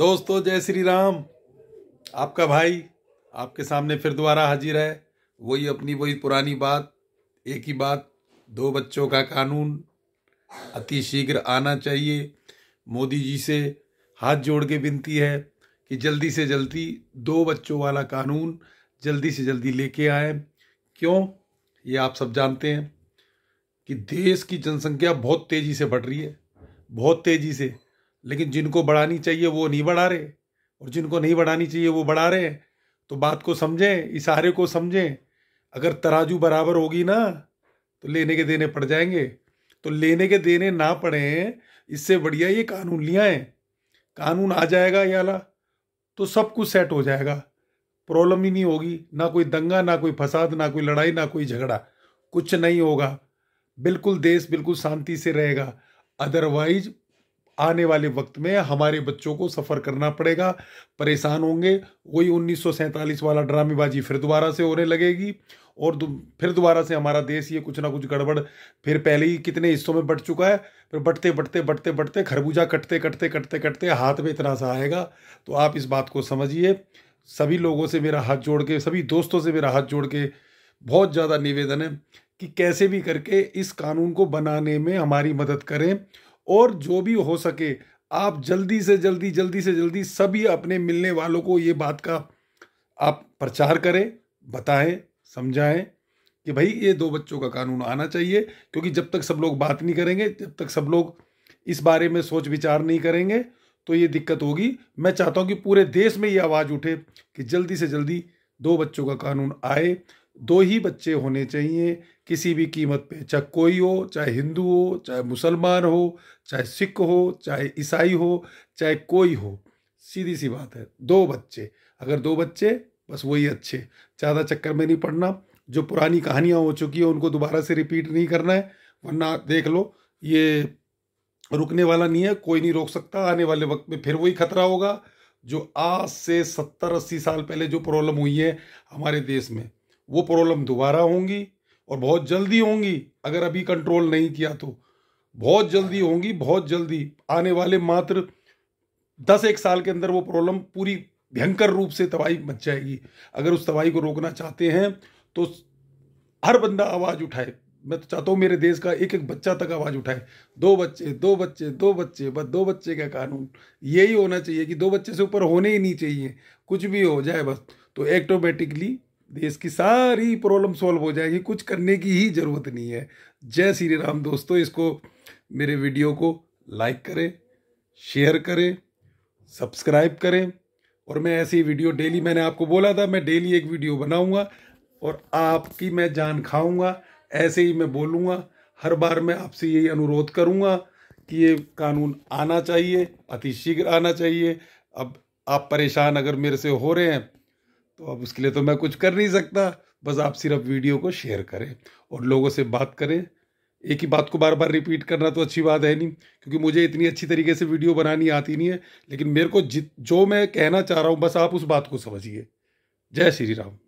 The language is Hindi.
दोस्तों जय श्री राम आपका भाई आपके सामने फिर दोबारा हाजिर है वही अपनी वही पुरानी बात एक ही बात दो बच्चों का कानून अति शीघ्र आना चाहिए मोदी जी से हाथ जोड़ के विनती है कि जल्दी से जल्दी दो बच्चों वाला कानून जल्दी से जल्दी लेके आए क्यों ये आप सब जानते हैं कि देश की जनसंख्या बहुत तेज़ी से बढ़ रही है बहुत तेज़ी से लेकिन जिनको बढ़ानी चाहिए वो नहीं बढ़ा रहे और जिनको नहीं बढ़ानी चाहिए वो बढ़ा रहे हैं तो बात को समझें इशारे को समझें अगर तराजू बराबर होगी ना तो लेने के देने पड़ जाएंगे तो लेने के देने ना पड़े इससे बढ़िया ये कानून लिया है कानून आ जाएगा याला तो सब कुछ सेट हो जाएगा प्रॉब्लम ही नहीं होगी ना कोई दंगा ना कोई फसाद ना कोई लड़ाई ना कोई झगड़ा कुछ नहीं होगा बिल्कुल देश बिल्कुल शांति से रहेगा अदरवाइज आने वाले वक्त में हमारे बच्चों को सफ़र करना पड़ेगा परेशान होंगे वही उन्नीस वाला ड्रामेबाजी फिर दोबारा से होने लगेगी और दु, फिर दोबारा से हमारा देश ये कुछ ना कुछ गड़बड़ फिर पहले ही कितने हिस्सों में बट चुका है फिर बटते बटते बटते बटते खरबूजा कटते कटते कटते कटते हाथ में इतना सा आएगा तो आप इस बात को समझिए सभी लोगों से मेरा हाथ जोड़ के सभी दोस्तों से मेरा हाथ जोड़ के बहुत ज़्यादा निवेदन है कि कैसे भी करके इस कानून को बनाने में हमारी मदद करें और जो भी हो सके आप जल्दी से जल्दी जल्दी से जल्दी सभी अपने मिलने वालों को ये बात का आप प्रचार करें बताएं समझाएं कि भाई ये दो बच्चों का कानून आना चाहिए क्योंकि जब तक सब लोग बात नहीं करेंगे जब तक सब लोग इस बारे में सोच विचार नहीं करेंगे तो ये दिक्कत होगी मैं चाहता हूँ कि पूरे देश में ये आवाज़ उठे कि जल्दी से जल्दी दो बच्चों का कानून आए दो ही बच्चे होने चाहिए किसी भी कीमत पे चाहे कोई हो चाहे हिंदू हो चाहे मुसलमान हो चाहे सिख हो चाहे ईसाई हो चाहे कोई हो सीधी सी बात है दो बच्चे अगर दो बच्चे बस वही अच्छे ज़्यादा चक्कर में नहीं पड़ना जो पुरानी कहानियाँ हो चुकी हैं उनको दोबारा से रिपीट नहीं करना है वरना देख लो ये रुकने वाला नहीं है कोई नहीं रोक सकता आने वाले वक्त में फिर वही खतरा होगा जो आज से सत्तर अस्सी साल पहले जो प्रॉब्लम हुई है हमारे देश में वो प्रॉब्लम दोबारा होंगी और बहुत जल्दी होंगी अगर अभी कंट्रोल नहीं किया तो बहुत जल्दी होंगी बहुत जल्दी आने वाले मात्र दस एक साल के अंदर वो प्रॉब्लम पूरी भयंकर रूप से तबाही मच जाएगी अगर उस तबाही को रोकना चाहते हैं तो हर बंदा आवाज़ उठाए मैं तो चाहता हूँ मेरे देश का एक एक बच्चा तक आवाज़ उठाए दो बच्चे दो बच्चे दो बच्चे बस दो बच्चे का कानून यही होना चाहिए कि दो बच्चे से ऊपर होने ही नहीं चाहिए कुछ भी हो जाए बस तो ऑटोमेटिकली देश की सारी प्रॉब्लम सॉल्व हो जाएगी कुछ करने की ही ज़रूरत नहीं है जय श्री राम दोस्तों इसको मेरे वीडियो को लाइक करें शेयर करें सब्सक्राइब करें और मैं ऐसी वीडियो डेली मैंने आपको बोला था मैं डेली एक वीडियो बनाऊंगा और आपकी मैं जान खाऊंगा ऐसे ही मैं बोलूंगा हर बार मैं आपसे यही अनुरोध करूंगा कि ये कानून आना चाहिए अतिशीघ्र आना चाहिए अब आप परेशान अगर मेरे से हो रहे हैं तो अब उसके लिए तो मैं कुछ कर नहीं सकता बस आप सिर्फ वीडियो को शेयर करें और लोगों से बात करें एक ही बात को बार बार रिपीट करना तो अच्छी बात है नहीं क्योंकि मुझे इतनी अच्छी तरीके से वीडियो बनानी आती नहीं है लेकिन मेरे को जित जो मैं कहना चाह रहा हूँ बस आप उस बात को समझिए जय श्री राम